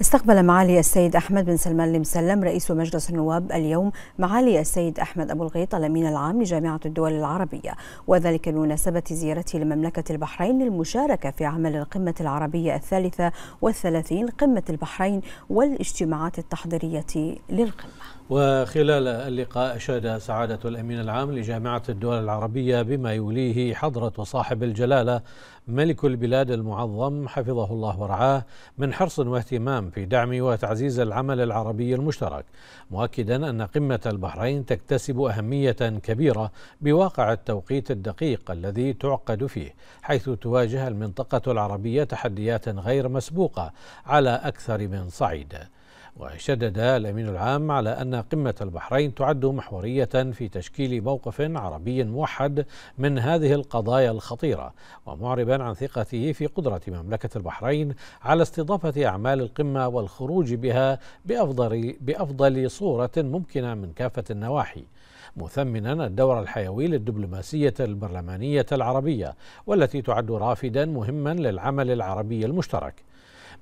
استقبل معالي السيد أحمد بن سلمان المسلم رئيس مجلس النواب اليوم معالي السيد أحمد أبو الغيط الأمين العام لجامعة الدول العربية وذلك بمناسبة زيارته لمملكة البحرين للمشاركة في عمل القمة العربية الثالثة والثلاثين قمة البحرين والاجتماعات التحضيرية للقمة وخلال اللقاء أشاد سعادة الأمين العام لجامعة الدول العربية بما يوليه حضرة صاحب الجلالة ملك البلاد المعظم حفظه الله ورعاه من حرص واهتمام في دعم وتعزيز العمل العربي المشترك مؤكدا أن قمة البحرين تكتسب أهمية كبيرة بواقع التوقيت الدقيق الذي تعقد فيه حيث تواجه المنطقة العربية تحديات غير مسبوقة على أكثر من صعيد وشدد الأمين العام على أن قمة البحرين تعد محورية في تشكيل موقف عربي موحد من هذه القضايا الخطيرة ومعربا عن ثقته في قدرة مملكة البحرين على استضافة أعمال القمة والخروج بها بأفضل, بأفضل صورة ممكنة من كافة النواحي مثمنا الدور الحيوي للدبلوماسية البرلمانية العربية والتي تعد رافدا مهما للعمل العربي المشترك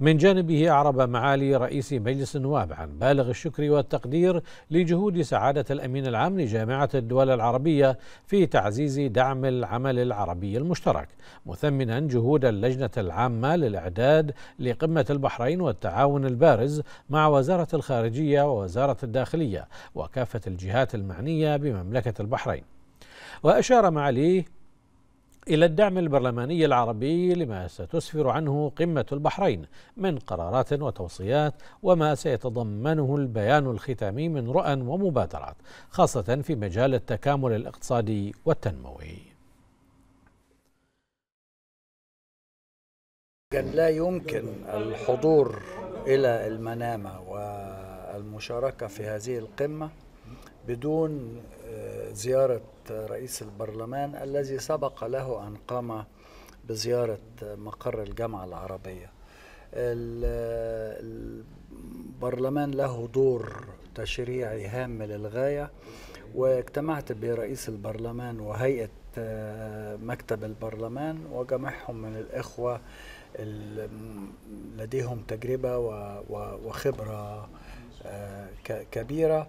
من جانبه أعرب معالي رئيس مجلس النواب عن بالغ الشكر والتقدير لجهود سعادة الأمين العام لجامعة الدول العربية في تعزيز دعم العمل العربي المشترك مثمنا جهود اللجنة العامة للإعداد لقمة البحرين والتعاون البارز مع وزارة الخارجية ووزارة الداخلية وكافة الجهات المعنية بمملكة البحرين وأشار معاليه إلى الدعم البرلماني العربي لما ستسفر عنه قمة البحرين من قرارات وتوصيات وما سيتضمنه البيان الختامي من رؤى ومبادرات خاصة في مجال التكامل الاقتصادي والتنموي كان لا يمكن الحضور إلى المنامة والمشاركة في هذه القمة بدون آه، زيارة رئيس البرلمان الذي سبق له أن قام بزيارة مقر الجامعة العربية البرلمان له دور تشريعي هام للغاية واجتمعت برئيس البرلمان وهيئة آه، مكتب البرلمان وجمعهم من الإخوة لديهم تجربة وخبرة آه، كبيرة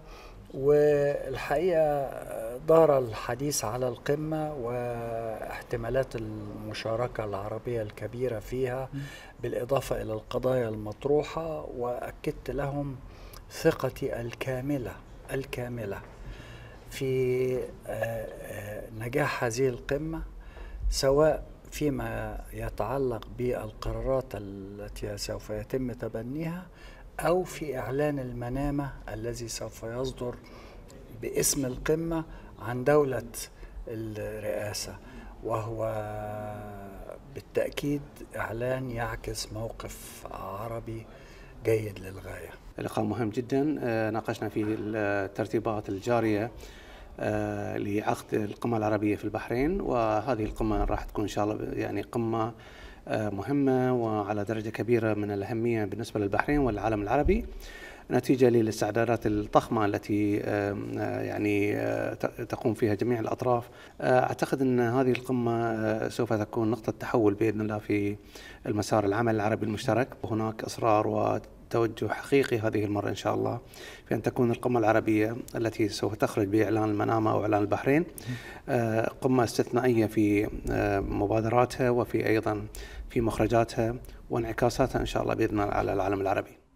والحقيقه دار الحديث على القمه واحتمالات المشاركه العربيه الكبيره فيها بالاضافه الى القضايا المطروحه واكدت لهم ثقتي الكامله الكامله في آه، آه، نجاح هذه القمه سواء فيما يتعلق بالقرارات التي سوف يتم تبنيها أو في إعلان المنامة الذي سوف يصدر باسم القمة عن دولة الرئاسة وهو بالتأكيد إعلان يعكس موقف عربي جيد للغاية لقاء مهم جدا آه، ناقشنا فيه الترتيبات الجارية آه، لعقد القمة العربية في البحرين وهذه القمة راح تكون إن شاء الله يعني قمة مهمة وعلى درجة كبيرة من الأهمية بالنسبة للبحرين والعالم العربي نتيجة للاستعدادات الضخمة التي آه، يعني آه، تقوم فيها جميع الأطراف آه، أعتقد أن هذه القمة سوف تكون نقطة تحول بإذن الله في المسار العمل العربي المشترك هناك إصرار و توجه حقيقي هذه المرة إن شاء الله في أن تكون القمة العربية التي سوف تخرج بإعلان المنامة إعلان البحرين آه، قمة استثنائية في آه، مبادراتها وفي أيضا في مخرجاتها وانعكاساتها إن شاء الله بإذن الله على العالم العربي